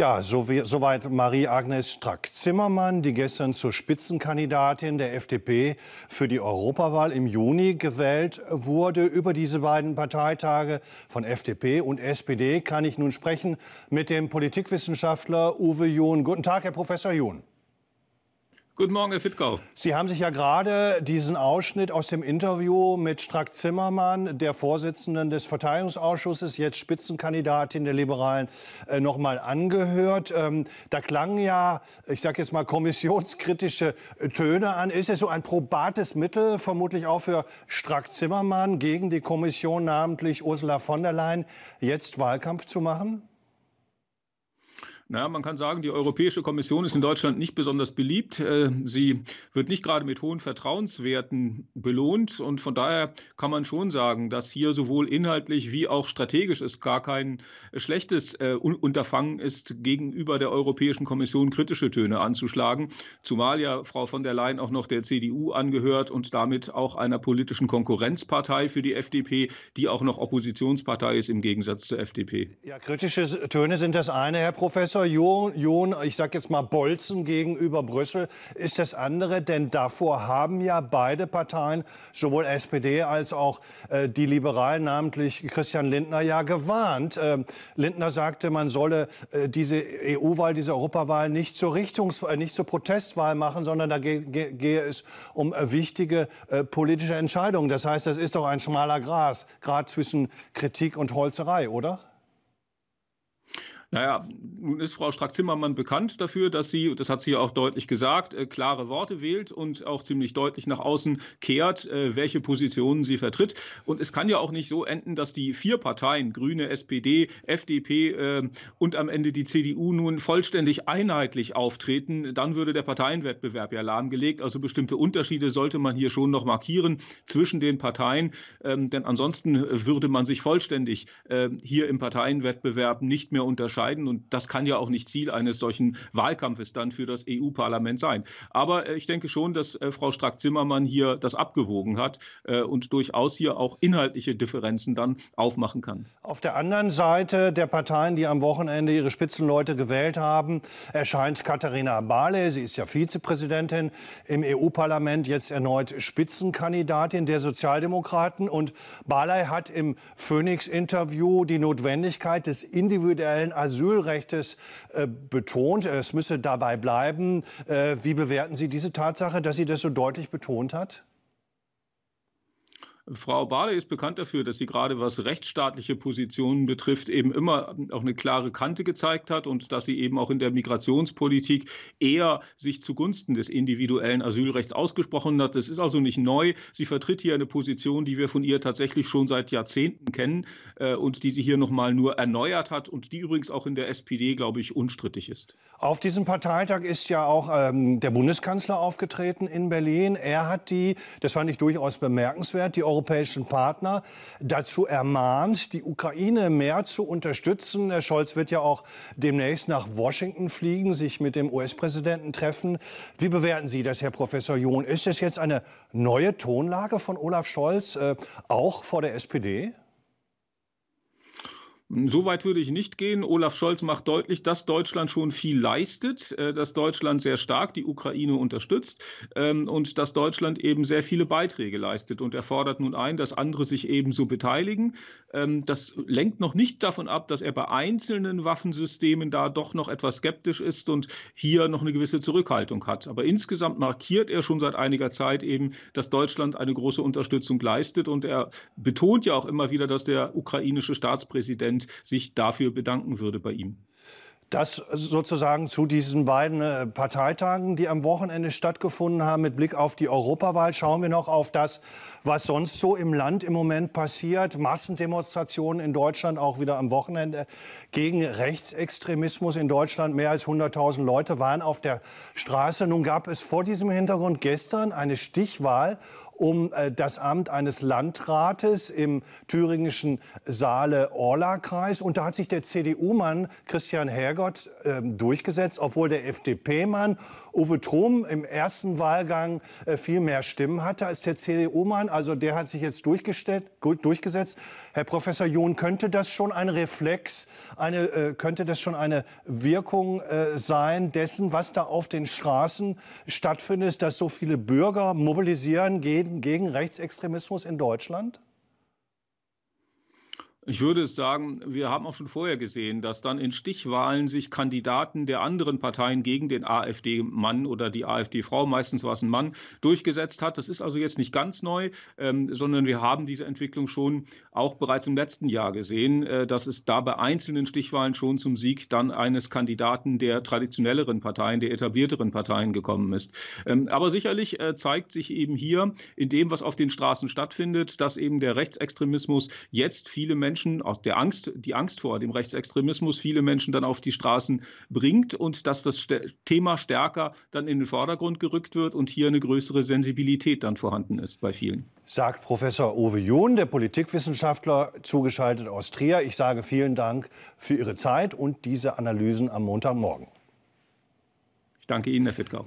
Ja, soweit Marie-Agnes Strack-Zimmermann, die gestern zur Spitzenkandidatin der FDP für die Europawahl im Juni gewählt wurde. Über diese beiden Parteitage von FDP und SPD kann ich nun sprechen mit dem Politikwissenschaftler Uwe Jun. Guten Tag, Herr Professor Jun. Guten Morgen, Herr Fittgau. Sie haben sich ja gerade diesen Ausschnitt aus dem Interview mit Strack Zimmermann, der Vorsitzenden des Verteidigungsausschusses, jetzt Spitzenkandidatin der Liberalen, äh, noch mal angehört. Ähm, da klangen ja, ich sage jetzt mal, kommissionskritische Töne an. Ist es so ein probates Mittel, vermutlich auch für Strack Zimmermann, gegen die Kommission, namentlich Ursula von der Leyen, jetzt Wahlkampf zu machen? Naja, man kann sagen, die Europäische Kommission ist in Deutschland nicht besonders beliebt. Äh, sie wird nicht gerade mit hohen Vertrauenswerten belohnt. Und von daher kann man schon sagen, dass hier sowohl inhaltlich wie auch strategisch es gar kein schlechtes äh, Unterfangen ist, gegenüber der Europäischen Kommission kritische Töne anzuschlagen. Zumal ja Frau von der Leyen auch noch der CDU angehört und damit auch einer politischen Konkurrenzpartei für die FDP, die auch noch Oppositionspartei ist im Gegensatz zur FDP. Ja, kritische Töne sind das eine, Herr Professor. Bataillon, ich sage jetzt mal Bolzen gegenüber Brüssel, ist das andere? Denn davor haben ja beide Parteien, sowohl SPD als auch äh, die Liberalen, namentlich Christian Lindner, ja gewarnt. Ähm, Lindner sagte, man solle äh, diese EU-Wahl, diese Europawahl nicht zur Richtungswahl, äh, nicht zur Protestwahl machen, sondern da gehe ge ge es um äh, wichtige äh, politische Entscheidungen. Das heißt, das ist doch ein schmaler Gras, gerade zwischen Kritik und Holzerei, oder? Naja, nun ist Frau Strack-Zimmermann bekannt dafür, dass sie, das hat sie ja auch deutlich gesagt, äh, klare Worte wählt und auch ziemlich deutlich nach außen kehrt, äh, welche Positionen sie vertritt. Und es kann ja auch nicht so enden, dass die vier Parteien, Grüne, SPD, FDP äh, und am Ende die CDU nun vollständig einheitlich auftreten. Dann würde der Parteienwettbewerb ja lahmgelegt. Also bestimmte Unterschiede sollte man hier schon noch markieren zwischen den Parteien. Ähm, denn ansonsten würde man sich vollständig äh, hier im Parteienwettbewerb nicht mehr unterscheiden entscheiden. Und das kann ja auch nicht Ziel eines solchen Wahlkampfes dann für das EU-Parlament sein. Aber äh, ich denke schon, dass äh, Frau Strack-Zimmermann hier das abgewogen hat äh, und durchaus hier auch inhaltliche Differenzen dann aufmachen kann. Auf der anderen Seite der Parteien, die am Wochenende ihre Spitzenleute gewählt haben, erscheint Katharina Barley, sie ist ja Vizepräsidentin im EU-Parlament, jetzt erneut Spitzenkandidatin der Sozialdemokraten. Und Barley hat im Phoenix-Interview die Notwendigkeit des individuellen Asyl Asylrechtes äh, betont. Es müsse dabei bleiben. Äh, wie bewerten Sie diese Tatsache, dass sie das so deutlich betont hat? Frau Barley ist bekannt dafür, dass sie gerade was rechtsstaatliche Positionen betrifft, eben immer auch eine klare Kante gezeigt hat und dass sie eben auch in der Migrationspolitik eher sich zugunsten des individuellen Asylrechts ausgesprochen hat. Das ist also nicht neu. Sie vertritt hier eine Position, die wir von ihr tatsächlich schon seit Jahrzehnten kennen äh, und die sie hier nochmal nur erneuert hat und die übrigens auch in der SPD, glaube ich, unstrittig ist. Auf diesem Parteitag ist ja auch ähm, der Bundeskanzler aufgetreten in Berlin. Er hat die, das fand ich durchaus bemerkenswert, die Euro europäischen Partner dazu ermahnt, die Ukraine mehr zu unterstützen. Herr Scholz wird ja auch demnächst nach Washington fliegen, sich mit dem US-Präsidenten treffen. Wie bewerten Sie das, Herr Professor John? Ist das jetzt eine neue Tonlage von Olaf Scholz, äh, auch vor der SPD? So weit würde ich nicht gehen. Olaf Scholz macht deutlich, dass Deutschland schon viel leistet, äh, dass Deutschland sehr stark die Ukraine unterstützt ähm, und dass Deutschland eben sehr viele Beiträge leistet. Und er fordert nun ein, dass andere sich ebenso beteiligen. Ähm, das lenkt noch nicht davon ab, dass er bei einzelnen Waffensystemen da doch noch etwas skeptisch ist und hier noch eine gewisse Zurückhaltung hat. Aber insgesamt markiert er schon seit einiger Zeit eben, dass Deutschland eine große Unterstützung leistet. Und er betont ja auch immer wieder, dass der ukrainische Staatspräsident entsprechend sich dafür bedanken würde bei ihm. Das sozusagen zu diesen beiden äh, Parteitagen, die am Wochenende stattgefunden haben, mit Blick auf die Europawahl. Schauen wir noch auf das, was sonst so im Land im Moment passiert. Massendemonstrationen in Deutschland auch wieder am Wochenende gegen Rechtsextremismus in Deutschland. Mehr als 100.000 Leute waren auf der Straße. Nun gab es vor diesem Hintergrund gestern eine Stichwahl um äh, das Amt eines Landrates im thüringischen Saale-Orla-Kreis. Und da hat sich der CDU-Mann Christian Hergott äh, durchgesetzt, obwohl der FDP-Mann Uwe Trum im ersten Wahlgang äh, viel mehr Stimmen hatte als der CDU-Mann. Also der hat sich jetzt durchgesetzt. Herr Professor John, könnte das schon ein Reflex, eine, äh, könnte das schon eine Wirkung äh, sein dessen, was da auf den Straßen stattfindet, dass so viele Bürger mobilisieren gehen gegen Rechtsextremismus in Deutschland? Ich würde sagen, wir haben auch schon vorher gesehen, dass dann in Stichwahlen sich Kandidaten der anderen Parteien gegen den AfD-Mann oder die AfD-Frau, meistens war es ein Mann, durchgesetzt hat. Das ist also jetzt nicht ganz neu, ähm, sondern wir haben diese Entwicklung schon auch bereits im letzten Jahr gesehen, äh, dass es da bei einzelnen Stichwahlen schon zum Sieg dann eines Kandidaten der traditionelleren Parteien, der etablierteren Parteien gekommen ist. Ähm, aber sicherlich äh, zeigt sich eben hier in dem, was auf den Straßen stattfindet, dass eben der Rechtsextremismus jetzt viele Menschen Menschen aus der Angst, die Angst vor dem Rechtsextremismus viele Menschen dann auf die Straßen bringt und dass das Thema stärker dann in den Vordergrund gerückt wird und hier eine größere Sensibilität dann vorhanden ist bei vielen. Sagt Professor Uwe John, der Politikwissenschaftler, zugeschaltet aus Trier. Ich sage vielen Dank für Ihre Zeit und diese Analysen am Montagmorgen. Ich danke Ihnen, Herr Fittgau.